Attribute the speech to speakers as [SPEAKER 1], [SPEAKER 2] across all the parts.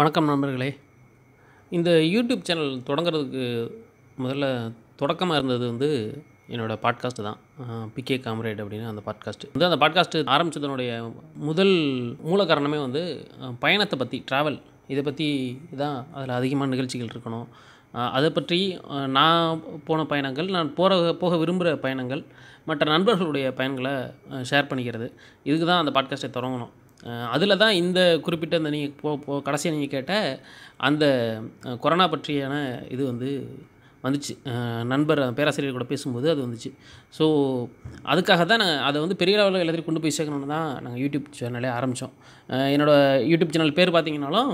[SPEAKER 1] வணக்கம் நண்பர்களே இந்த யூடியூப் சேனல் தொடங்குறதுக்கு முதல்ல தொடக்கமாக இருந்தது வந்து என்னோடய பாட்காஸ்ட்டு தான் பிகே காம்ரேட் அப்படின்னு அந்த பாட்காஸ்ட்டு வந்து அந்த பாட்காஸ்ட்டு ஆரம்பித்ததுனுடைய முதல் மூல காரணமே வந்து பயணத்தை பற்றி ட்ராவல் இதை பற்றி தான் அதில் அதிகமான நிகழ்ச்சிகள் இருக்கணும் அதை பற்றி நான் போன பயணங்கள் நான் போகிற போக விரும்புகிற பயணங்கள் மற்ற நண்பர்களுடைய பயன்களை ஷேர் பண்ணிக்கிறது இதுக்கு தான் அந்த பாட்காஸ்ட்டை தொடங்கணும் அதில் தான் இந்த குறிப்பிட்ட அந்த நீங்கள் போ போ கடைசியாக நீங்கள் கேட்ட அந்த கொரோனா பற்றியான இது வந்து வந்துச்சு நண்பர் பேராசிரியர் கூட பேசும்போது அது வந்துச்சு ஸோ அதுக்காக தான் நாங்கள் அதை வந்து பெரிய அளவில் எல்லாத்தையும் கொண்டு போய் சேர்க்கணுன்னு தான் நாங்கள் யூடியூப் சேனலே ஆரம்பித்தோம் என்னோடய யூடியூப் சேனல் பேர் பார்த்தீங்கன்னாலும்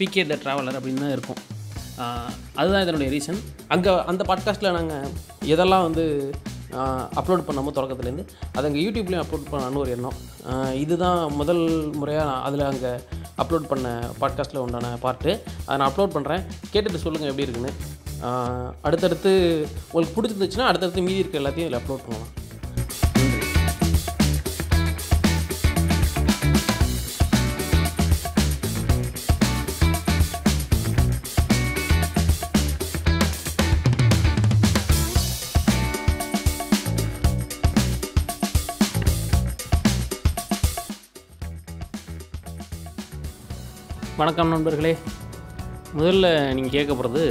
[SPEAKER 1] பிகே த ட்ராவலர் அப்படின்னு தான் இருக்கும் அதுதான் இதனுடைய ரீசன் அங்கே அந்த பாட்காஸ்ட்டில் நாங்கள் எதெல்லாம் வந்து அப்லோட் பண்ணாமல் தொடக்கத்துலேருந்து அது அங்கே யூடியூப்லேயும் அப்லோட் பண்ணான்னு ஒரு எண்ணம் இதுதான் முதல் முறையாக நான் அதில் அங்கே அப்லோட் பண்ண பாட்காஸ்ட்டில் உண்டான பாட்டு அதை நான் அப்லோட் பண்ணுறேன் கேட்டுட்டு சொல்லுங்கள் எப்படி இருக்குன்னு அடுத்தடுத்து உங்களுக்கு பிடிச்சிருந்துச்சுன்னா அடுத்தடுத்து மீதி இருக்க எல்லாத்தையும் இதில் அப்லோட் பண்ணலாம் வணக்கம் நண்பர்களே முதல்ல நீங்கள் கேட்க போகிறது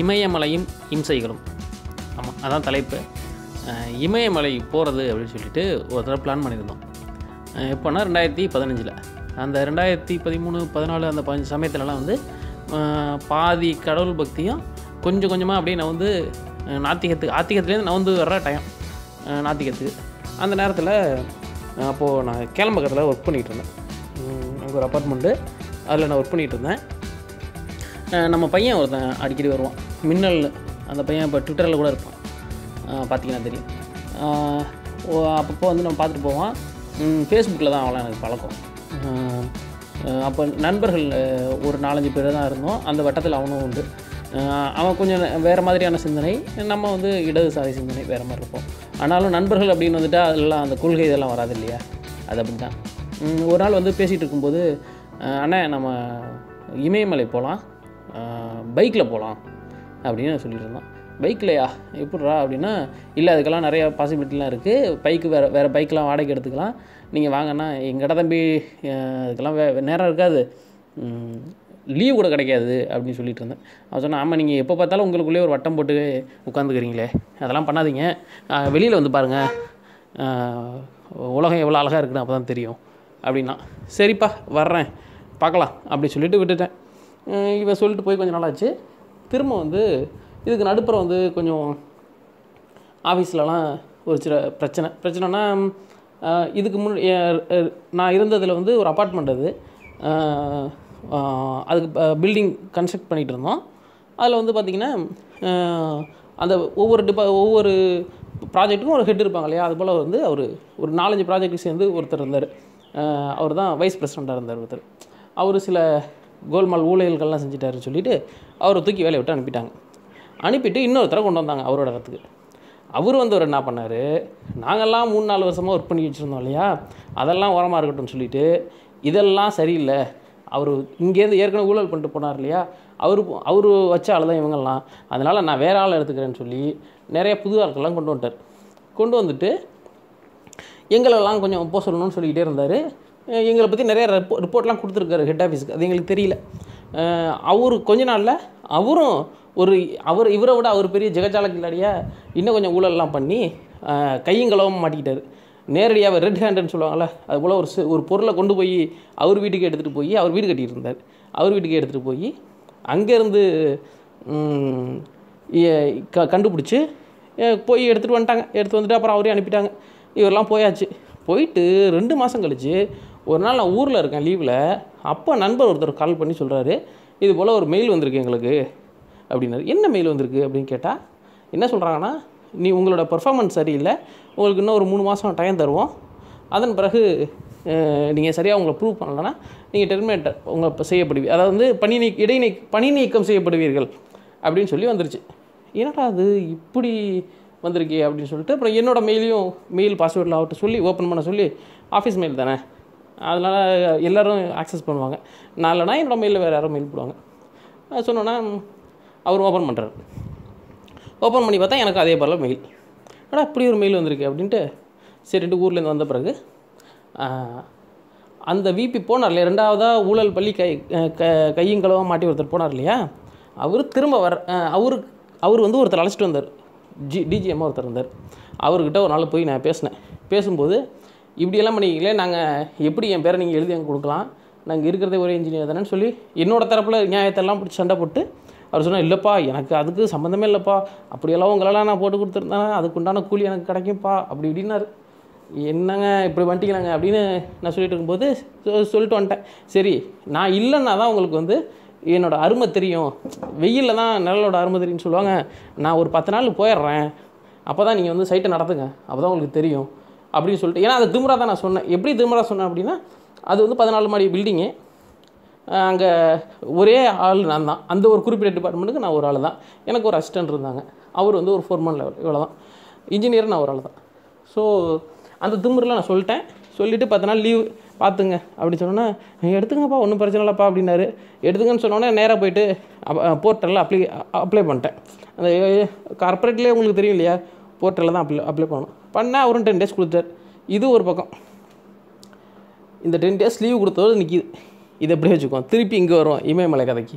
[SPEAKER 1] இமயமலையும் இம்சைகளும் ஆமாம் அதான் தலைப்பு இமயமலை போகிறது அப்படின்னு சொல்லிட்டு ஒரு தடவை பிளான் பண்ணியிருந்தோம் எப்போனா ரெண்டாயிரத்தி பதினஞ்சில் அந்த ரெண்டாயிரத்தி பதிமூணு பதினாலு அந்த பதினஞ்சு சமயத்துலலாம் வந்து பாதி கடவுள் பக்தியும் கொஞ்சம் கொஞ்சமாக அப்படியே நான் வந்து நாத்திகத்துக்கு ஆத்திகத்துலேருந்து நான் வந்து வர்ற டைம் நாத்திகத்துக்கு அந்த நேரத்தில் அப்போது நான் கேளம்பக்கத்தில் ஒர்க் பண்ணிகிட்டு இருந்தேன் அங்கே ஒரு அப்பார்ட்மெண்ட்டு அதில் நான் ஒர்க் பண்ணிகிட்டு இருந்தேன் நம்ம பையன் ஒருத்தன் அடிக்கடி வருவான் மின்னல் அந்த பையன் இப்போ ட்விட்டரில் கூட இருப்பான் பார்த்தீங்கன்னா தெரியும் அப்பப்போ வந்து நம்ம பார்த்துட்டு போவான் ஃபேஸ்புக்கில் தான் அவ்வளோ எனக்கு பழக்கம் அப்போ நண்பர்கள் ஒரு நாலஞ்சு பேர் தான் இருந்தோம் அந்த வட்டத்தில் அவனும் உண்டு அவன் கொஞ்சம் வேறு மாதிரியான சிந்தனை நம்ம வந்து இடதுசாரி சிந்தனை வேறு மாதிரி இருப்போம் ஆனாலும் நண்பர்கள் அப்படின்னு வந்துட்டு அதெல்லாம் அந்த கொள்கை இதெல்லாம் வராது இல்லையா அது அப்படி தான் ஒரு நாள் வந்து பேசிகிட்டு இருக்கும்போது அண்ணே நம்ம இமயமலை போகலாம் பைக்கில் போகலாம் அப்படின்னு சொல்லிட்டு இருந்தான் பைக்லையா எப்பட்றா அப்படின்னா இல்லை அதுக்கெல்லாம் நிறையா பாசிபிலிட்டிலாம் இருக்குது பைக்கு வேறு வேறு பைக்கெலாம் வாடகை எடுத்துக்கலாம் நீங்கள் வாங்கன்னா எங்கடா தம்பி அதுக்கெல்லாம் வே நேரம் இருக்காது லீவ் கூட கிடைக்காது அப்படின்னு சொல்லிட்டு இருந்தேன் அவன் சொன்னால் ஆமாம் நீங்கள் எப்போ பார்த்தாலும் உங்களுக்குள்ளேயே ஒரு வட்டம் போட்டு உட்காந்துக்கிறீங்களே அதெல்லாம் பண்ணாதீங்க வெளியில் வந்து பாருங்கள் உலகம் எவ்வளோ அழகாக இருக்குன்னு அப்போ தான் தெரியும் அப்படின்னா சரிப்பா வர்றேன் பார்க்கலாம் அப்படி சொல்லிவிட்டு விட்டுட்டேன் இவன் சொல்லிட்டு போய் கொஞ்சம் நாளாச்சு திரும்ப வந்து இதுக்கு நடுப்புற வந்து கொஞ்சம் ஆஃபீஸ்லலாம் ஒரு சில பிரச்சனை பிரச்சனைனா இதுக்கு முன் நான் இருந்ததில் வந்து ஒரு அப்பார்ட்மெண்ட் அது அதுக்கு பில்டிங் கன்ஸ்ட்ரக்ட் பண்ணிகிட்டு இருந்தோம் அதில் வந்து பார்த்திங்கன்னா அந்த ஒவ்வொரு டிபா ஒவ்வொரு ப்ராஜெக்ட்டுக்கும் ஒரு ஹெட் இருப்பாங்க இல்லையா அதுபோல் வந்து அவர் ஒரு நாலஞ்சு ப்ராஜெக்ட்டுக்கு சேர்ந்து ஒருத்தர் இருந்தார் அவர் தான் வைஸ் பிரசிடெண்ட்டாக இருந்தார் ஒருத்தர் அவர் சில கோல்மால் ஊழல்கள்லாம் செஞ்சிட்டாருன்னு சொல்லிவிட்டு அவரை தூக்கி வேலையை விட்டு அனுப்பிட்டாங்க அனுப்பிட்டு இன்னொருத்தரை கொண்டு வந்தாங்க அவரோட இடத்துக்கு அவர் வந்து அவர் என்ன பண்ணார் நாங்கள்லாம் மூணு நாலு வருஷமாக ஒர்க் பண்ணி வச்சுருந்தோம் இல்லையா அதெல்லாம் உரமாக இருக்கட்டும்னு சொல்லிவிட்டு இதெல்லாம் சரியில்லை அவர் இங்கேருந்து ஏற்கனவே ஊழல் பண்ணிட்டு போனார் இல்லையா அவர் அவர் வச்ச ஆள் தான் இவங்கெல்லாம் அதனால் நான் வேறு ஆள் எடுத்துக்கிறேன்னு சொல்லி நிறைய புது ஆட்கள்லாம் கொண்டு வந்துட்டார் கொண்டு வந்துட்டு எங்களெல்லாம் கொஞ்சம் போ சொல்லணும்னு சொல்லிக்கிட்டே இருந்தார் எங்களை பற்றி நிறைய ரிப்போ ரிப்போர்ட்லாம் கொடுத்துருக்காரு ஹெட் ஆஃபீஸுக்கு அது எங்களுக்கு தெரியல அவர் கொஞ்ச நாளில் அவரும் ஒரு அவர் இவரை விட அவர் பெரிய ஜெகஜால கில்லாடியாக இன்னும் கொஞ்சம் ஊழல்லாம் பண்ணி கையும் களவும் மாட்டிக்கிட்டார் நேரடியாக ரெட் ஹேண்டுன்னு சொல்லுவாங்கள்ல போல் ஒரு ஒரு பொருளை கொண்டு போய் அவர் வீட்டுக்கு எடுத்துகிட்டு போய் அவர் வீடு கட்டிகிட்டு இருந்தார் அவர் வீட்டுக்கு எடுத்துகிட்டு போய் அங்கேருந்து க கண்டுபிடிச்சி போய் எடுத்துகிட்டு வந்துட்டாங்க எடுத்து வந்துட்டு அப்புறம் அவரே அனுப்பிட்டாங்க இவரெல்லாம் போயாச்சு போயிட்டு ரெண்டு மாதம் கழித்து ஒரு நாள் நான் ஊரில் இருக்கேன் லீவில் அப்போ நண்பர் ஒருத்தர் கால் பண்ணி சொல்கிறாரு இது போல் ஒரு மெயில் வந்திருக்கு எங்களுக்கு அப்படின்னாரு என்ன மெயில் வந்திருக்கு அப்படின்னு கேட்டால் என்ன சொல்கிறாங்கன்னா நீ உங்களோட பர்ஃபாமன்ஸ் சரியில்லை உங்களுக்கு இன்னும் ஒரு மூணு மாதம் டைம் தருவோம் அதன் பிறகு நீங்கள் சரியாக உங்களை ப்ரூவ் பண்ணலைன்னா நீங்கள் டெர்மினேட் உங்களை செய்யப்படுவீ அதாவது வந்து பணி நீ இடைநீ பணி நீக்கம் செய்யப்படுவீர்கள் அப்படின்னு சொல்லி வந்துருச்சு என்னடா அது இப்படி வந்திருக்கே அப்படின்னு சொல்லிட்டு அப்புறம் என்னோடய மெயிலையும் மெயில் பாஸ்வேர்டில் ஆகிட்டு சொல்லி ஓப்பன் பண்ண சொல்லி ஆஃபீஸ் மெயில் தானே அதனால் எல்லோரும் ஆக்சஸ் பண்ணுவாங்க நான் இல்லைனா என்னோடய மெயிலில் வேறு யாரும் மெயில் போடுவாங்க அது சொன்னோன்னா அவர் ஓப்பன் பண்ணுறாரு ஓப்பன் பண்ணி பார்த்தா எனக்கு அதே போல் மெயில் ஆனால் இப்படி ஒரு மெயில் வந்திருக்கு அப்படின்ட்டு சரின்ட்டு ஊர்லேருந்து வந்த பிறகு அந்த விபி போனார் இல்லையா ரெண்டாவதாக ஊழல் பள்ளி கை க கையும் மாட்டி ஒருத்தர் போனார் இல்லையா அவர் திரும்ப வர அவரு அவர் வந்து ஒருத்தர் அழைச்சிட்டு வந்தார் ஜி டிஜிஎம்மாக ஒருத்தர் இருந்தார் அவர்கிட்ட ஒரு நாள் போய் நான் பேசினேன் பேசும்போது இப்படியெல்லாம் பண்ணிக்கீங்களே நாங்கள் எப்படி என் பேரை நீங்கள் எழுதி அங்கே கொடுக்கலாம் நாங்கள் இருக்கிறதே ஒரே இன்ஜினியர் தானேன்னு சொல்லி என்னோடய தரப்பில் நியாயத்தெல்லாம் பிடிச்சி சண்டை போட்டு அவர் சொன்னால் இல்லைப்பா எனக்கு அதுக்கு சம்மந்தமே இல்லைப்பா அப்படியெல்லாம் உங்களால் நான் போட்டு கொடுத்துருந்தேன் அதுக்கு உண்டான கூலி எனக்கு கிடைக்கும்ப்பா அப்படி இப்படின்னாரு என்னங்க இப்படி வண்டிக்கலாங்க அப்படின்னு நான் சொல்லிட்டு இருக்கும்போது சொல்லிட்டு வந்துட்டேன் சரி நான் இல்லைன்னா தான் உங்களுக்கு வந்து என்னோடய அருமை தெரியும் வெயிலில் தான் நிழலோட அருமை தெரியும்னு சொல்லுவாங்க நான் ஒரு பத்து நாள் போயிடுறேன் அப்போ தான் நீங்கள் வந்து சைட்டை நடத்துங்க அப்போ தான் உங்களுக்கு தெரியும் அப்படின்னு சொல்லிட்டு ஏன்னா அது திமுறா தான் நான் சொன்னேன் எப்படி திமுறா சொன்னேன் அப்படின்னா அது வந்து பதினாலு மாடி பில்டிங்கு அங்கே ஒரே ஆள் நான் தான் அந்த ஒரு குறிப்பிட்ட டிபார்ட்மெண்ட்டுக்கு நான் ஒரு ஆள் தான் எனக்கு ஒரு அசிஸ்டன்ட் இருந்தாங்க அவர் வந்து ஒரு ஃபோர்மன் லெவல் இவ்வளோ தான் இன்ஜினியர் நான் ஒரு ஆள் தான் ஸோ அந்த திமுறில் நான் சொல்லிட்டேன் சொல்லிவிட்டு பத்து நாள் லீவ் பார்த்துங்க அப்படின்னு சொன்னோன்னா எடுத்துங்கப்பா ஒன்றும் பிரச்சனை இல்லைப்பா அப்படின்னாரு எடுத்துங்கன்னு சொன்னோன்னே நேராக போயிட்டு போர்ட்டலில் அப்ளை அப்ளை பண்ணிட்டேன் அந்த கார்ப்பரேட்லேயே உங்களுக்கு தெரியும் இல்லையா போர்ட்டலில் தான் அப்ளை அப்ளை பண்ணணும் பண்ணால் அவரும் டென் டேஸ் கொடுத்தார் இது ஒரு பக்கம் இந்த டென் டேஸ் லீவ் கொடுத்தோடு நிற்கிது இதை எப்படி வச்சுக்குவோம் திருப்பி இங்கே வரும் இமயமலை கதைக்கு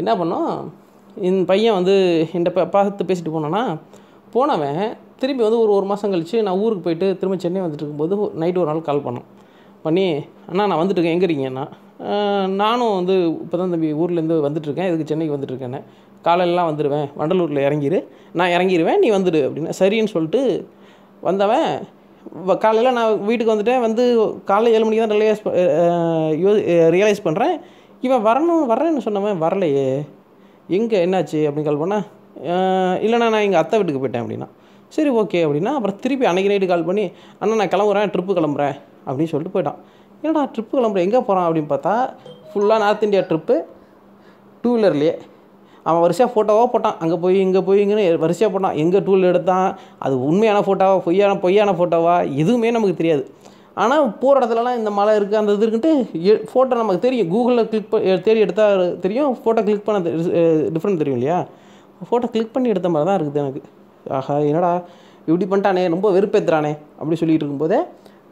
[SPEAKER 1] என்ன பண்ணோம் இந்த பையன் வந்து இந்த ப பார்த்து பேசிட்டு போனோன்னா போனவன் திருப்பி வந்து ஒரு ஒரு மாதம் கழித்து நான் ஊருக்கு போயிட்டு திரும்ப சென்னை வந்துட்டு இருக்கும்போது நைட்டு ஒரு நாள் கால் பண்ணோம் பண்ணி அண்ணா நான் வந்துட்டுருக்கேன் எங்கே இருக்கீங்கண்ணா நானும் வந்து இப்போ தான் தம்பி ஊர்லேருந்து வந்துட்டுருக்கேன் இதுக்கு சென்னைக்கு வந்துட்டுருக்கேன்னு காலையிலலாம் வந்துடுவேன் வண்டலூரில் இறங்கிடு நான் இறங்கிடுவேன் நீ வந்துடு அப்படின்னு சரின்னு சொல்லிட்டு வந்தவன் காலையில் நான் வீட்டுக்கு வந்துட்டேன் வந்து காலைல ஏழு மணிக்கு தான் ரிலையஸ் யோ ரியலைஸ் பண்ணுறேன் இவன் வரணும் வரேன்னு சொன்னவன் வரலையே எங்கே என்னாச்சு அப்படின்னு கால் பண்ணா இல்லைண்ணா நான் எங்கள் அத்தை வீட்டுக்கு போயிட்டேன் அப்படின்னா சரி ஓகே அப்படின்னா அப்புறம் திருப்பி அன்றைக்கி நைட்டு கால் பண்ணி அண்ணா நான் கிளம்புறேன் ட்ரிப்பு கிளம்புறேன் அப்படின்னு சொல்லிட்டு போயிட்டான் ஏன்னா ட்ரிப்பு கிளம்புறேன் எங்கே போகிறான் அப்படின்னு பார்த்தா ஃபுல்லாக நார்த் இந்தியா ட்ரிப்பு டூ வீலர்லேயே அவன் வரிசையாக ஃபோட்டோவாக போட்டான் அங்கே போய் இங்கே போய் இங்கேன்னு வரிசையாக போட்டான் எங்கே டூல் எடுத்தான் அது உண்மையான ஃபோட்டோவா பொய்யான பொய்யான ஃபோட்டோவா எதுவுமே நமக்கு தெரியாது ஆனால் போகிற இடத்துலலாம் இந்த மலை இருக்குது அந்த இது இருக்குன்ட்டு ஃபோட்டோ நமக்கு தெரியும் கூகுளில் கிளிக் தேடி எடுத்தால் தெரியும் ஃபோட்டோ கிளிக் பண்ண டிஃப்ரெண்ட் தெரியும் இல்லையா ஃபோட்டோ கிளிக் பண்ணி எடுத்த மாதிரி தான் இருக்குது எனக்கு ஆஹா என்னடா இப்படி பண்ணிட்டானே ரொம்ப வெறுப்பேற்றுறானே அப்படின்னு சொல்லிகிட்டு இருக்கும்போதே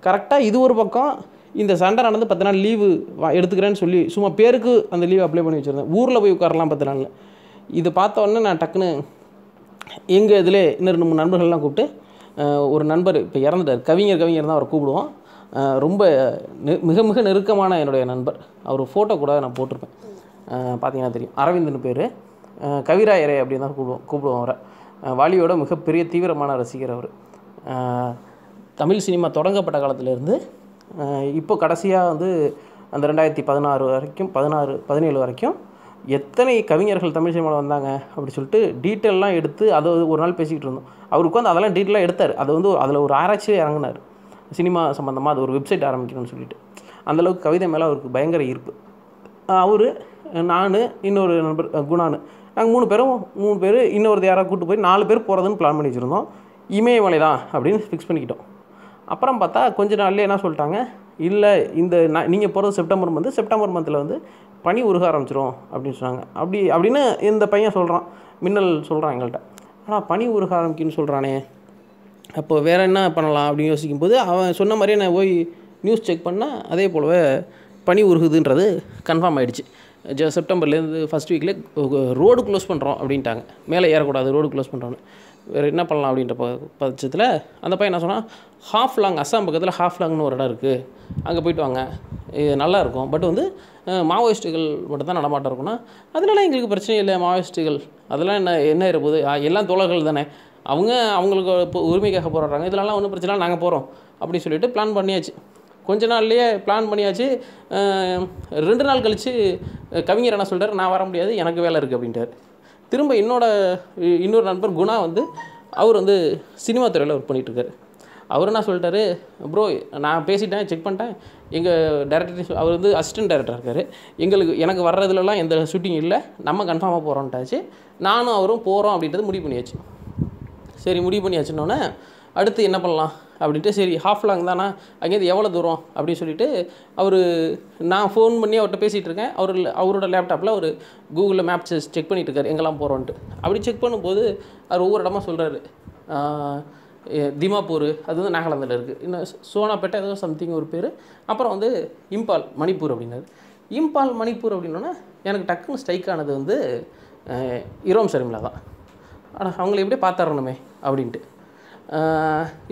[SPEAKER 1] கரெக்டாக இது ஒரு பக்கம் இந்த சண்டை நடந்து பத்து நாள் லீவு எடுத்துக்கிறேன்னு சொல்லி சும்மா பேருக்கு அந்த லீவ் அப்ளை பண்ணி வச்சுருந்தேன் ஊரில் போய் உட்காரலாம் பத்து நாளில் இது பார்த்தோன்னே நான் டக்குன்னு எங்கள் இதில் இன்னும் ரெண்டு மூணு நண்பர்கள்லாம் கூப்பிட்டு ஒரு நண்பர் இப்போ இறந்துட்டார் கவிஞர் கவிஞர் தான் அவரை கூப்பிடுவோம் ரொம்ப மிக மிக நெருக்கமான என்னுடைய நண்பர் அவர் ஃபோட்டோ கூட நான் போட்டிருப்பேன் பார்த்தீங்கன்னா தெரியும் அரவிந்தன் பேர் கவிராயரே அப்படின்னு தான் கூப்பிடுவோம் கூப்பிடுவோம் அவரை வாலியோட மிகப்பெரிய தீவிரமான ரசிகர் அவர் தமிழ் சினிமா தொடங்கப்பட்ட காலத்திலேருந்து இப்போ கடைசியாக வந்து அந்த ரெண்டாயிரத்தி பதினாறு வரைக்கும் பதினாறு பதினேழு வரைக்கும் எத்தனை கவிஞர்கள் தமிழ் சினிமாவில் வந்தாங்க அப்படி சொல்லிட்டு டீட்டெயிலெலாம் எடுத்து அதை ஒரு நாள் பேசிக்கிட்டு இருந்தோம் அவர் உட்காந்து அதெல்லாம் டீட்டெயிலாக எடுத்தார் அது வந்து அதில் ஒரு ஆராய்ச்சியே இறங்கினார் சினிமா சம்மந்தமாக அது ஒரு வெப்சைட் ஆரம்பிக்கணும்னு சொல்லிட்டு அந்தளவுக்கு கவிதை மேலே அவருக்கு பயங்கர ஈர்ப்பு அவர் நான் இன்னொரு நண்பர் குணானு நாங்கள் மூணு பேரும் மூணு பேர் இன்னொரு யாராவது கூட்டு போய் நாலு பேர் போகிறதுன்னு பிளான் பண்ணி வச்சுருந்தோம் இமயமலை தான் அப்படின்னு ஃபிக்ஸ் பண்ணிக்கிட்டோம் அப்புறம் பார்த்தா கொஞ்ச நாள்லேயே என்ன சொல்லிட்டாங்க இல்லை இந்த நான் நீங்கள் போகிறது செப்டம்பர் மந்த்து செப்டம்பர் மந்தில் வந்து பனி உருக ஆரம்பிச்சிரும் அப்படின்னு சொன்னாங்க அப்படி அப்படின்னு இந்த பையன் சொல்கிறான் மின்னல் சொல்கிறான் எங்கள்கிட்ட ஆனால் பனி உருக ஆரம்பிக்குன்னு சொல்கிறானே அப்போ வேறு என்ன பண்ணலாம் அப்படின்னு யோசிக்கும்போது அவன் சொன்ன மாதிரியே நான் போய் நியூஸ் செக் பண்ணால் அதே போலவே பனி உருகுதுன்றது கன்ஃபார்ம் ஆகிடுச்சு ஜ செப்டம்பர்லேருந்து ஃபஸ்ட் வீக்கில் ரோடு க்ளோஸ் பண்ணுறோம் அப்படின்ட்டாங்க மேலே ஏறக்கூடாது ரோடு க்ளோஸ் பண்ணுறோன்னு வேறு என்ன பண்ணலாம் அப்படின்ற ப பட்சத்தில் அந்த பையன் என்ன சொன்னால் ஹாஃப் லாங் அஸ்ஸாம் பக்கத்தில் ஹாஃப் லாங்னு ஒரு இடம் இருக்குது அங்கே போயிட்டு வாங்க இது நல்லாயிருக்கும் பட் வந்து மாவோயிஸ்ட்டுகள் மட்டும் தான் நடமாட்டம் இருக்குன்னா அதனால எங்களுக்கு பிரச்சனை இல்லை மாவோயிஸ்ட்டுகள் அதெல்லாம் என்ன என்ன இருப்போது எல்லாம் தோழர்கள் தானே அவங்க அவங்களுக்கு இப்போ உரிமைக்காக போராடுறாங்க இதெல்லாம் ஒன்றும் பிரச்சனை நாங்கள் போகிறோம் அப்படின்னு சொல்லிட்டு பிளான் பண்ணியாச்சு கொஞ்ச நாள்லேயே பிளான் பண்ணியாச்சு ரெண்டு நாள் கழித்து கவிஞர் என்ன சொல்கிறார் நான் வர முடியாது எனக்கு வேலை இருக்குது அப்படின்ட்டார் திரும்ப என்னோட இன்னொரு நண்பர் குணா வந்து அவர் வந்து சினிமா துறையில் ஒர்க் பண்ணிகிட்ருக்காரு அவர் என்ன சொல்லிட்டாரு ப்ரோ நான் பேசிட்டேன் செக் பண்ணிட்டேன் எங்கள் டேரக்டர் அவர் வந்து அசிஸ்டன்ட் டேரக்டர் இருக்கார் எங்களுக்கு எனக்கு வர்றதுலலாம் எந்த ஷூட்டிங் இல்லை நம்ம கன்ஃபார்மாக போகிறோன்ட்டாச்சு நானும் அவரும் போகிறோம் அப்படின்றது முடிவு பண்ணியாச்சு சரி முடிவு பண்ணியாச்சுன்னொன்னே அடுத்து என்ன பண்ணலாம் அப்படின்ட்டு சரி ஹாஃப் லாங் தானா அங்கேருந்து எவ்வளோ தூரம் அப்படின்னு சொல்லிட்டு அவர் நான் ஃபோன் பண்ணி அவர்கிட்ட பேசிகிட்டு இருக்கேன் அவர் அவரோட லேப்டாப்பில் அவர் கூகுளில் மேப் செக் பண்ணிகிட்டு இருக்காரு எங்கெல்லாம் போகிறோன்ட்டு அப்படி செக் பண்ணும்போது அவர் ஒவ்வொரு இடமா சொல்கிறாரு திமாப்பூர் அது வந்து நாகாலாந்தில் இருக்குது இன்னும் சோனாப்பேட்டை ஏதோ சம்திங் ஒரு பேர் அப்புறம் வந்து இம்பால் மணிப்பூர் அப்படின்னாரு இம்பால் மணிப்பூர் அப்படின்னோன்னா எனக்கு டக்குன்னு ஸ்ட்ரைக் ஆனது வந்து இரோம் ஷர்மிளா தான் ஆனால் அவங்கள எப்படி பார்த்துடணுமே அப்படின்ட்டு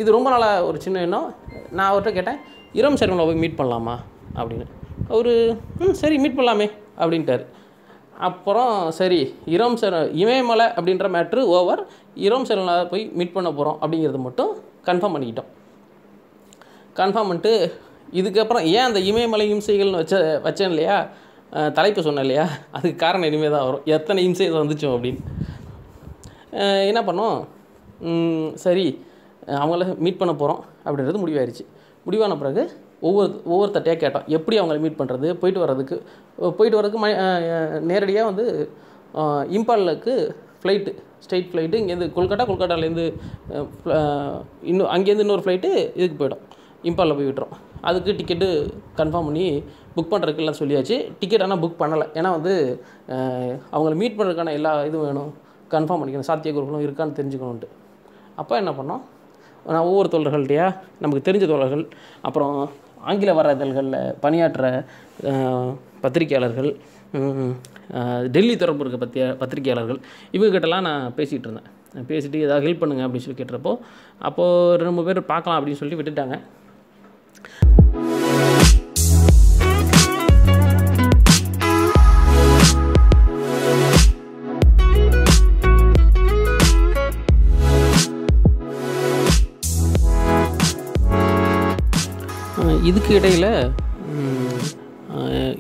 [SPEAKER 1] இது ரொம்ப நாளாக ஒரு சின்ன எண்ணம் நான் அவர்கிட்ட கேட்டேன் இரோம் ஷர்மிளா போய் மீட் பண்ணலாமா அப்படின்னு அவர் ம் சரி மீட் பண்ணலாமே அப்படின்ட்டார் அப்புறம் சரி இரம் செல் இமயமலை அப்படின்ற மேட்ரு ஓவர் இரம் செரலாக போய் மீட் பண்ண போகிறோம் அப்படிங்கிறது மட்டும் கன்ஃபார்ம் பண்ணிக்கிட்டோம் கன்ஃபார்ம் பண்ணிட்டு இதுக்கப்புறம் ஏன் அந்த இமயமலை இம்சைகள்னு வச்ச வச்சேன் இல்லையா தலைப்பு சொன்னேன் இல்லையா அதுக்கு காரணம் இனிமேல் தான் வரும் எத்தனை இம்சை வந்துச்சோம் அப்படின்னு என்ன பண்ணோம் சரி அவங்கள மீட் பண்ண போகிறோம் அப்படின்றது முடிவாயிருச்சு முடிவான பிறகு ஒவ்வொரு ஒவ்வொருத்தட்டையாக கேட்டோம் எப்படி அவங்கள மீட் பண்ணுறது போயிட்டு வர்றதுக்கு போயிட்டு வர்றதுக்கு ம நேரடியாக வந்து இம்பாலுக்கு ஃப்ளைட்டு ஸ்ட்ரெயிட் ஃப்ளைட்டு இங்கேருந்து கொல்கட்டா கொல்கட்டாலேருந்து இன்னும் அங்கேருந்து இன்னொரு ஃப்ளைட்டு இதுக்கு போய்டும் இம்பாலில் போய் விட்டுரும் அதுக்கு டிக்கெட்டு கன்ஃபார்ம் பண்ணி புக் பண்ணுறதுக்கெல்லாம் சொல்லியாச்சு டிக்கெட் ஆனால் புக் பண்ணலை ஏன்னா வந்து அவங்கள மீட் பண்ணுறதுக்கான எல்லா இதுவும் வேணும் கன்ஃபார்ம் பண்ணிக்கணும் சாத்திய குருக்களும் இருக்கான்னு தெரிஞ்சுக்கணுன்ட்டு அப்போ என்ன பண்ணோம் நான் ஒவ்வொரு தோழர்கள்ட்டையா நமக்கு தெரிஞ்ச தோழர்கள் அப்புறம் ஆங்கில இதழ்களில் பணியாற்ற பத்திரிகையாளர்கள் டெல்லி தொடர்பு இருக்க பத்திய பத்திரிகையாளர்கள் இவங்ககிட்டலாம் நான் பேசிகிட்டு இருந்தேன் பேசிவிட்டு ஏதாவது ஹெல்ப் பண்ணுங்கள் அப்படின்னு சொல்லி கேட்டுறப்போ அப்போது ரெண்டு மூணு பேர் பார்க்கலாம் அப்படின்னு சொல்லி விட்டுட்டாங்க இதுக்கு இடையில்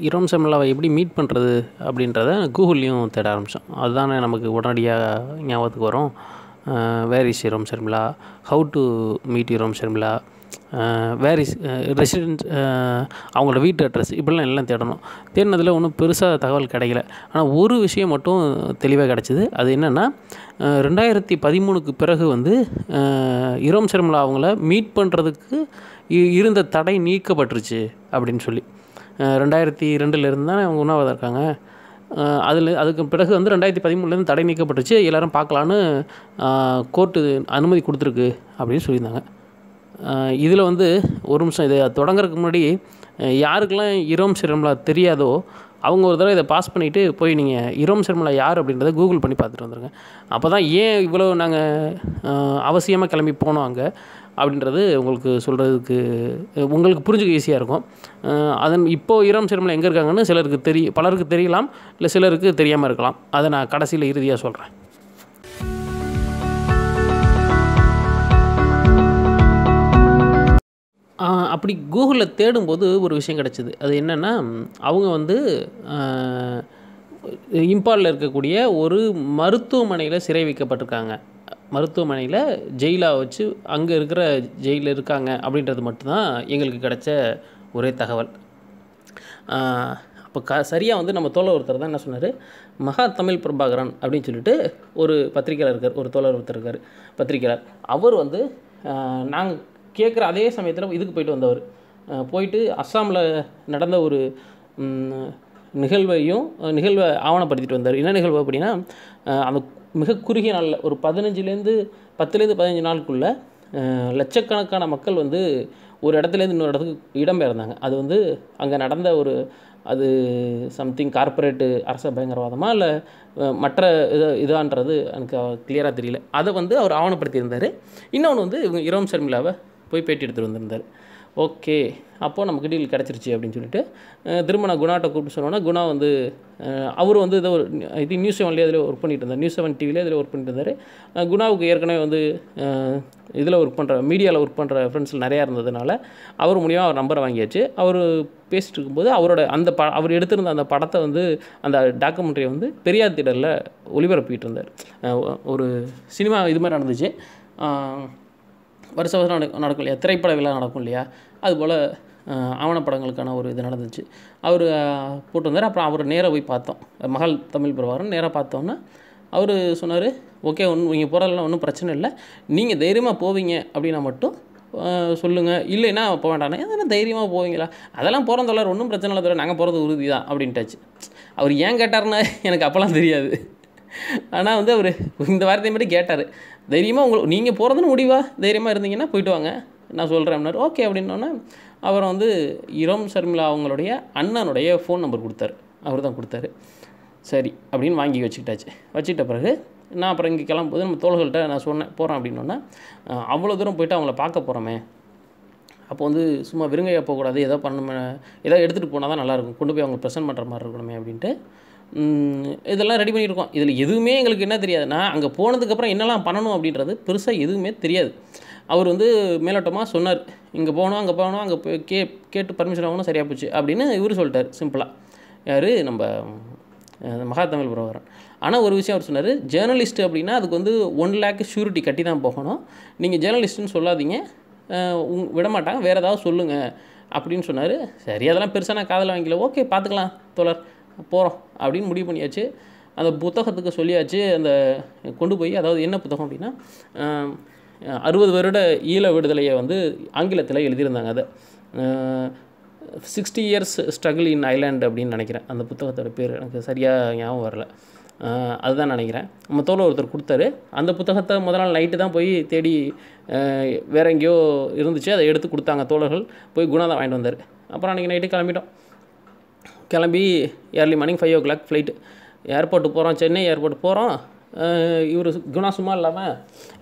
[SPEAKER 1] இரோம் செம்லாவை எப்படி மீட் பண்ணுறது அப்படின்றத கூகுள்லேயும் தேட ஆரம்பித்தோம் அதுதானே நமக்கு உடனடியாக ஞாபகத்துக்கு வரும் where is Irom Sharmila how to meet Irom Sharmila where is resident அவங்களோட வீட்டு அட்ரஸ் இப்படிலாம் எல்லாம் தேடணும் தேடினதில் ஒன்றும் பெருசாக தகவல் கிடைக்கல ஆனால் ஒரு விஷயம் மட்டும் தெளிவாக கிடச்சிது அது என்னென்னா ரெண்டாயிரத்தி பதிமூணுக்கு பிறகு வந்து இரோம் சிரமலா அவங்கள மீட் பண்ணுறதுக்கு இருந்த தடை நீக்கப்பட்டுருச்சு அப்படின்னு சொல்லி ரெண்டாயிரத்தி ரெண்டுலேருந்து தான் அவங்க உணவாக இருக்காங்க அதில் அதுக்கு பிறகு வந்து ரெண்டாயிரத்தி பதிமூணுலேருந்து தடை நீக்கப்பட்டுருச்சு எல்லோரும் பார்க்கலான்னு கோர்ட்டு அனுமதி கொடுத்துருக்கு அப்படின்னு சொல்லியிருந்தாங்க இதில் வந்து ஒரு நிமிஷம் இதை தொடங்குறதுக்கு முன்னாடி யாருக்கெல்லாம் இரோம் சிரம்லா தெரியாதோ அவங்க ஒரு தடவை இதை பாஸ் பண்ணிவிட்டு போய் நீங்கள் இரோம் சிரமலா யார் அப்படின்றத கூகுள் பண்ணி பார்த்துட்டு வந்துடுங்க அப்போ தான் ஏன் இவ்வளோ நாங்கள் அவசியமாக கிளம்பி போனோம் அங்கே அப்படின்றது உங்களுக்கு சொல்கிறதுக்கு உங்களுக்கு புரிஞ்சுக்க ஈஸியாக இருக்கும் அதன் இப்போது இரோம் சிரமலா எங்கே இருக்காங்கன்னு சிலருக்கு தெரிய பலருக்கு தெரியலாம் இல்லை சிலருக்கு தெரியாமல் இருக்கலாம் அதை நான் கடைசியில் இறுதியாக சொல்கிறேன் அப்படி கூகுளில் தேடும்போது ஒரு விஷயம் கிடச்சிது அது என்னென்னா அவங்க வந்து இம்பாலில் இருக்கக்கூடிய ஒரு மருத்துவமனையில் சிறை வைக்கப்பட்டிருக்காங்க மருத்துவமனையில் ஜெயிலாக வச்சு அங்கே இருக்கிற ஜெயிலில் இருக்காங்க அப்படின்றது மட்டும்தான் எங்களுக்கு கிடைச்ச ஒரே தகவல் அப்போ க சரியாக வந்து நம்ம தோழர் ஒருத்தர் தான் என்ன சொன்னார் மகா தமிழ் பிரபாகரன் அப்படின்னு சொல்லிட்டு ஒரு பத்திரிகையாளர் இருக்கார் ஒரு தோழர் ஒருத்தர் இருக்கார் பத்திரிகையாளர் அவர் வந்து நாங்கள் கேட்குற அதே சமயத்தில் இதுக்கு போயிட்டு வந்தவர் போயிட்டு அஸ்ஸாமில் நடந்த ஒரு நிகழ்வையும் நிகழ்வை ஆவணப்படுத்திட்டு வந்தார் என்ன நிகழ்வு அப்படின்னா அந்த மிக குறுகிய நாளில் ஒரு பதினஞ்சுலேருந்து பத்துலேருந்து பதினஞ்சு நாளுக்குள்ளே லட்சக்கணக்கான மக்கள் வந்து ஒரு இடத்துலேருந்து இன்னொரு இடத்துக்கு இடம்பெயர்ந்தாங்க அது வந்து அங்கே நடந்த ஒரு அது சம்திங் கார்ப்பரேட்டு அரச பயங்கரவாதமாக இல்லை மற்ற இது இதான்றது எனக்கு கிளியராக தெரியல அதை வந்து அவர் ஆவணப்படுத்தியிருந்தார் இன்னொன்று வந்து இவங்க இரோம் ஷர்மிலாவை போய் பேட்டி எடுத்துகிட்டு வந்திருந்தார் ஓகே அப்போது நமக்கு டீல் கிடச்சிருச்சு அப்படின்னு சொல்லிட்டு திரும்ப நான் குணாட்ட கூப்பிட்டு சொன்னோன்னா குணா வந்து அவர் வந்து ஏதோ ஒரு இது நியூஸ் செவன்லேயே அதில் ஒர்க் பண்ணிட்டு இருந்தார் நியூஸ் செவன் டிவிலே அதில் ஒர்க் பண்ணிட்டு இருந்தார் குணாவுக்கு ஏற்கனவே வந்து இதில் ஒர்க் பண்ணுற மீடியாவில் ஒர்க் பண்ணுற ஃப்ரெண்ட்ஸ் நிறையா இருந்ததுனால அவர் மூலியமாக அவர் நம்பரை வாங்கியாச்சு அவர் பேசிட்டு இருக்கும்போது அவரோட அந்த ப அவர் எடுத்திருந்த அந்த படத்தை வந்து அந்த டாக்குமெண்ட்ரியை வந்து பெரியார் திடலில் ஒளிபரப்பிகிட்டு இருந்தார் ஒரு சினிமா இது மாதிரி நடந்துச்சு வருஷ வருஷம் நடக்கும் நடக்கும் இல்லையா திரைப்பட விழா நடக்கும் இல்லையா அதுபோல் ஆவணப்படங்களுக்கான ஒரு இது நடந்துச்சு அவர் போட்டு வந்தார் அப்புறம் அவர் நேராக போய் பார்த்தோம் மகள் தமிழ் பிரபாகரன் நேராக பார்த்தோன்னா அவர் சொன்னார் ஓகே ஒன்று நீங்கள் போகிறதெல்லாம் ஒன்றும் பிரச்சனை இல்லை நீங்கள் தைரியமாக போவீங்க அப்படின்னா மட்டும் சொல்லுங்கள் இல்லைன்னா போக வேண்டானே அதெல்லாம் தைரியமாக போவீங்களா அதெல்லாம் போகிறோம் தொழில் ஒன்றும் பிரச்சனை இல்லை தவிர நாங்கள் போகிறது உறுதி தான் அப்படின்ட்டாச்சு அவர் ஏன் கேட்டார்னா எனக்கு அப்போல்லாம் தெரியாது ஆனால் வந்து அவர் இந்த வார்த்தை மட்டும் கேட்டார் தைரியமாக உங்களுக்கு நீங்கள் போகிறதுன்னு முடிவா தைரியமாக இருந்தீங்கன்னா போயிட்டு வாங்க நான் சொல்கிறேன் அப்படின்னாரு ஓகே அப்படின்னோன்னே அவர் வந்து இரோம் சர்மிளா அவங்களுடைய அண்ணனுடைய ஃபோன் நம்பர் கொடுத்தாரு அவர் தான் கொடுத்தாரு சரி அப்படின்னு வாங்கி வச்சுக்கிட்டாச்சு வச்சுக்கிட்ட பிறகு நான் அப்புறம் இங்கே கிளம்பும்போது நம்ம தோள்கள்கிட்ட நான் சொன்னேன் போகிறேன் அப்படின்னோன்னா அவ்வளோ தூரம் போயிட்டு அவங்கள பார்க்க போகிறோமே அப்போ வந்து சும்மா விருங்கையாக போகக்கூடாது ஏதோ பண்ண ஏதோ எடுத்துகிட்டு போனால் தான் நல்லாயிருக்கும் கொண்டு போய் அவங்க ப்ரெசென்ட் பண்ணுற மாதிரி இருக்கணுமே அப்படின்ட்டு இதெல்லாம் ரெடி பண்ணியிருக்கோம் இதில் எதுவுமே எங்களுக்கு என்ன தெரியாதுன்னா அங்கே போனதுக்கப்புறம் என்னெல்லாம் பண்ணணும் அப்படின்றது பெருசாக எதுவுமே தெரியாது அவர் வந்து மேலோட்டமாக சொன்னார் இங்கே போகணும் அங்கே போகணும் அங்கே போய் கே கேட்டு பர்மிஷன் ஆகணும் சரியாக போச்சு அப்படின்னு இவர் சொல்லிட்டார் சிம்பிளாக யார் நம்ம மகாதமிழ் பிரபாகரன் ஆனால் ஒரு விஷயம் அவர் சொன்னார் ஜேர்னலிஸ்ட் அப்படின்னா அதுக்கு வந்து ஒன் லேக் ஷூரிட்டி கட்டி தான் போகணும் நீங்கள் ஜேர்னலிஸ்ட்டுன்னு சொல்லாதீங்க உங் விடமாட்டாங்க வேறு ஏதாவது சொல்லுங்கள் அப்படின்னு சொன்னார் சரி அதெல்லாம் பெருசாக நான் காதலை வாங்கிக்கல ஓகே பார்த்துக்கலாம் தோழர் போகிறோம் அப்படின்னு முடிவு பண்ணியாச்சு அந்த புத்தகத்துக்கு சொல்லியாச்சு அந்த கொண்டு போய் அதாவது என்ன புத்தகம் அப்படின்னா அறுபது வருட ஈழ விடுதலையை வந்து ஆங்கிலத்தில் எழுதியிருந்தாங்க அதை sixty years struggle in island அப்படின்னு நினைக்கிறேன் அந்த புத்தகத்தோட பேர் எனக்கு சரியாக ஞாபகம் வரல அதுதான் நினைக்கிறேன் நம்ம தோல் ஒருத்தர் கொடுத்தாரு அந்த புத்தகத்தை முதல் நாள் நைட்டு தான் போய் தேடி வேறு எங்கேயோ இருந்துச்சு அதை எடுத்து கொடுத்தாங்க தோழர்கள் போய் குணாதான் வாங்கிட்டு வந்தார் அப்புறம் அன்றைக்கி நைட்டு கிளம்பிட்டோம் கிளம்பி early morning five o'clock flight airport போகிறோம் சென்னை ஏர்போர்ட் போகிறோம் இவர் குணா சும்மா இல்லாமல்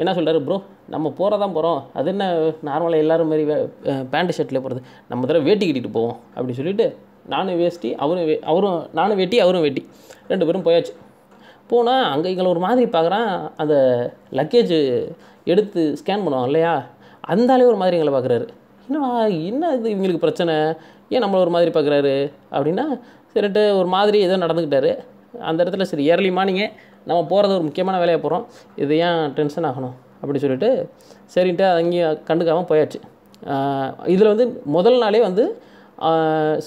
[SPEAKER 1] என்ன சொல்கிறாரு ப்ரோ நம்ம போகிறதான் போகிறோம் அது என்ன நார்மலாக எல்லோரும் மாரி பேண்ட் ஷர்ட்டில் போகிறது நம்ம தடவை வேட்டி கட்டிட்டு போவோம் அப்படின்னு சொல்லிவிட்டு நானும் வேஷ்டி அவரும் வே அவரும் நானும் வேட்டி அவரும் வேட்டி ரெண்டு பேரும் போயாச்சு போனால் அங்கே எங்களை ஒரு மாதிரி பார்க்குறான் அந்த லக்கேஜ் எடுத்து ஸ்கேன் பண்ணுவாங்க இல்லையா அந்தாலே ஒரு மாதிரி எங்களை பார்க்குறாரு என்ன என்ன இது இவங்களுக்கு பிரச்சனை ஏன் நம்மளை ஒரு மாதிரி பார்க்குறாரு அப்படின்னா சரிட்டு ஒரு மாதிரி ஏதோ நடந்துக்கிட்டாரு அந்த இடத்துல சரி இயர்லி மார்னிங்கே நம்ம போகிறது ஒரு முக்கியமான வேலையாக போகிறோம் இது ஏன் டென்ஷன் ஆகணும் அப்படி சொல்லிட்டு சரின்ட்டு அங்கேயும் கண்டுக்காமல் போயாச்சு இதில் வந்து முதல் நாளே வந்து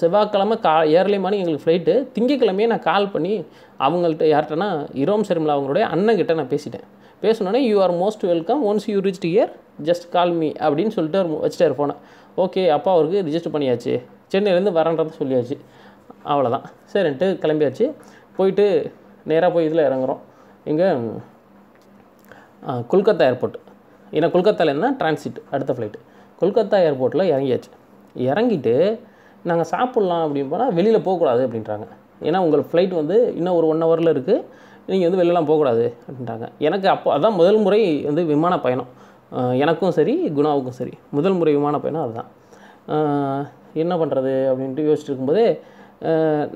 [SPEAKER 1] செவ்வாய்க்கிழமை கா ஏர்லி மார்னிங் எங்களுக்கு ஃப்ளைட்டு திங்கக்கிழமையே நான் கால் பண்ணி அவங்கள்ட்ட யார்கிட்டனா இரோம் செரிமலா அவங்களுடைய அண்ணன் கிட்டே நான் பேசிட்டேன் பேசணுன்னே you are most welcome once you reach here just call me அப்படின்னு சொல்லிட்டு வச்சுட்டார் ஃபோனை ஓகே அப்பா அவருக்கு ரிஜிஸ்டர் பண்ணியாச்சு சென்னையிலேருந்து வரேன்றதை சொல்லியாச்சு அவ்வளோதான் சரின்ட்டு கிளம்பியாச்சு போயிட்டு நேராக போய் இதில் இறங்குறோம் இங்கே கொல்கத்தா ஏர்போர்ட் ஏன்னா கொல்கத்தாலேருந்து தான் டிரான்சிட் அடுத்த ஃப்ளைட்டு கொல்கத்தா ஏர்போர்ட்டில் இறங்கியாச்சு இறங்கிட்டு நாங்கள் சாப்பிட்லாம் அப்படின்னு போனால் வெளியில் போகக்கூடாது அப்படின்றாங்க ஏன்னா உங்கள் ஃப்ளைட் வந்து இன்னும் ஒரு ஒன் ஹவரில் இருக்குது நீங்கள் வந்து வெளிலலாம் போகக்கூடாது அப்படின்ட்டாங்க எனக்கு அப்போ அதுதான் முதல் முறை வந்து விமான பயணம் எனக்கும் சரி குணாவுக்கும் சரி முதல் முறை விமான பயணம் அதுதான் என்ன பண்ணுறது அப்படின்ட்டு யோசிச்சுட்டு இருக்கும்போது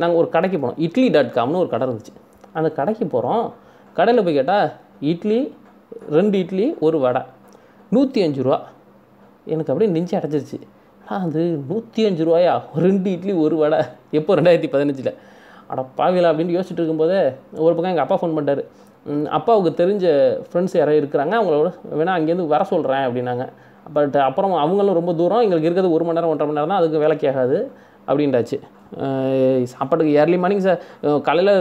[SPEAKER 1] நாங்கள் ஒரு கடைக்கு போனோம் இட்லி டாட் காம்னு ஒரு கடை இருந்துச்சு அந்த கடைக்கு போகிறோம் கடையில் போய் கேட்டால் இட்லி ரெண்டு இட்லி ஒரு வடை நூற்றி அஞ்சு ரூபா எனக்கு அப்படியே நெஞ்சு அடைச்சிருச்சு அது நூற்றி அஞ்சு ரூபாயா ரெண்டு இட்லி ஒரு வடை எப்போ ரெண்டாயிரத்தி பதினஞ்சில் அடப்பாவில அப்படின்னு யோசிச்சுட்டு இருக்கும்போதே ஒரு பக்கம் எங்கள் அப்பா ஃபோன் பண்ணிட்டார் அப்பாவுக்கு தெரிஞ்ச ஃப்ரெண்ட்ஸ் யாராவது இருக்கிறாங்க அவங்களோட வேணால் அங்கேருந்து வர சொல்கிறேன் அப்படின்னாங்க பட் அப்புறம் அவங்களும் ரொம்ப தூரம் எங்களுக்கு இருக்கிறது ஒரு மணி நேரம் ஒன்றரை மணி நேரம் தான் அதுக்கு வேலைக்கு ஆகாது அப்படின்றாச்சு சாப்பாட்டுக்கு ஏர்லி மார்னிங் சார் காலையில்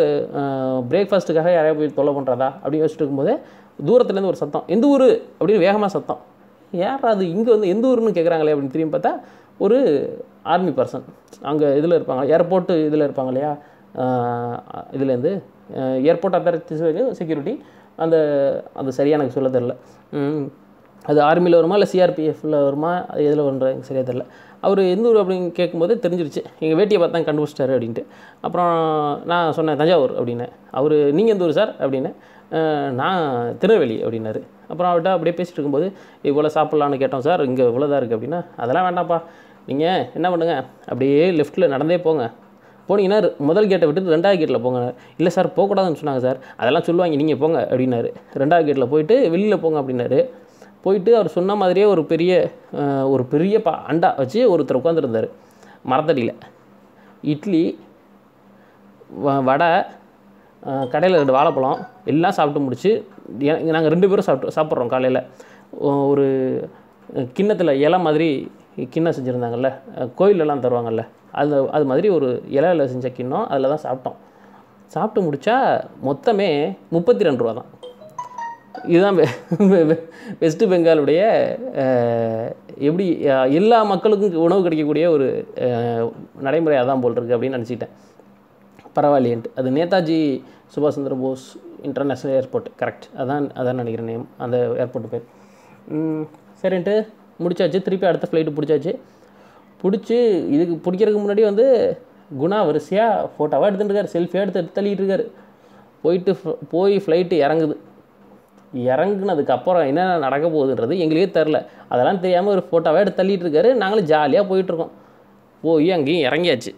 [SPEAKER 1] பிரேக்ஃபாஸ்ட்டுக்காக யாரையா போய் தொல்லை பண்ணுறதா அப்படின்னு யோசிச்சுட்டு இருக்கும்போது தூரத்துலேருந்து ஒரு சத்தம் எந்த ஊர் அப்படின்னு வேகமாக சத்தம் யார் அது இங்கே வந்து எந்த ஊர்னு கேட்குறாங்களே அப்படின்னு திரும்பி பார்த்தா ஒரு ஆர்மி பர்சன் அங்கே இதில் இருப்பாங்க ஏர்போர்ட்டு இதில் இருப்பாங்க இல்லையா இதுலேருந்து ஏர்போர்ட் அத்தாரிட்டிஸ் செக்யூரிட்டி அந்த அது சரியாக எனக்கு சொல்ல தெரில அது ஆர்மியில் வருமா இல்லை சிஆர்பிஎஃப்பில் வருமா அது எதில் வருன்ற எனக்கு சரியாக தெரில அவர் எந்த ஊர் அப்படின்னு கேட்கும்போது தெரிஞ்சிருச்சு எங்கள் வேட்டியை பார்த்தா கண்டுபிடிச்சிட்டாரு அப்படின்ட்டு அப்புறம் நான் சொன்னேன் தஞ்சாவூர் அப்படின்னு அவர் நீங்கள் எந்த ஊர் சார் அப்படின்னு நான் திருநெல்வேலி அப்படின்னாரு அப்புறம் அவர்கிட்ட அப்படியே பேசிகிட்டு இருக்கும்போது இவ்வளோ சாப்பிட்லான்னு கேட்டோம் சார் இங்கே இவ்வளோதான் இருக்குது அப்படின்னா அதெல்லாம் வேண்டாம்ப்பா நீங்கள் என்ன பண்ணுங்கள் அப்படியே லெஃப்ட்டில் நடந்தே போங்க போனீங்கன்னா முதல் கேட்டை விட்டு ரெண்டாவது கேட்டில் போங்க இல்லை சார் போகக்கூடாதுன்னு சொன்னாங்க சார் அதெல்லாம் சொல்லுவாங்க நீங்கள் போங்க அப்படின்னாரு ரெண்டாவது கேட்டில் போயிட்டு வெளியில் போங்க அப்படின்னாரு போயிட்டு அவர் சொன்ன மாதிரியே ஒரு பெரிய ஒரு பெரிய பா அண்டா வச்சு ஒருத்தர் உட்காந்துருந்தார் மரத்தடியில் இட்லி வடை கடையில் ரெண்டு வாழைப்பழம் எல்லாம் சாப்பிட்டு முடிச்சு நாங்கள் ரெண்டு பேரும் சாப்பிட்டு சாப்பிட்றோம் காலையில் ஒரு கிண்ணத்தில் இலை மாதிரி கிண்ணம் செஞ்சுருந்தாங்கல்ல கோயிலெல்லாம் தருவாங்கல்ல அது அது மாதிரி ஒரு இலையில் செஞ்ச கிண்ணம் அதில் தான் சாப்பிட்டோம் சாப்பிட்டு முடித்தா மொத்தமே முப்பத்தி ரெண்டு ரூபா தான் இதுதான் வெஸ்ட் பெங்காலுடைய எப்படி எல்லா மக்களுக்கும் உணவு கிடைக்கக்கூடிய ஒரு நடைமுறையாக தான் போல் இருக்குது அப்படின்னு நினச்சிக்கிட்டேன் பரவாயில்லையன்ட்டு அது நேதாஜி சுபாஷ் Chandra Bose international airport correct அதான் அதான் நினைக்கிறேன் நேம் அந்த ஏர்போர்ட் பேர் சரின்ட்டு முடிச்சாச்சு திருப்பி அடுத்த ஃப்ளைட்டு பிடிச்சாச்சு பிடிச்சி இதுக்கு பிடிக்கிறதுக்கு முன்னாடி வந்து குணா வரிசையாக ஃபோட்டோவாக எடுத்துட்டுருக்காரு செல்ஃபியாக எடுத்து எடுத்து தள்ளிட்டு இருக்காரு போயிட்டு போய் ஃப்ளைட்டு இறங்குது இறங்குனதுக்கப்புறம் என்ன நடக்க போகுதுன்றது எங்களுக்கே தெரில அதெல்லாம் தெரியாமல் ஒரு ஃபோட்டோவாக எடுத்து தள்ளிட்டு இருக்காரு நாங்களும் ஜாலியாக போயிட்டுருக்கோம் போய் அங்கேயும் இறங்கியாச்சு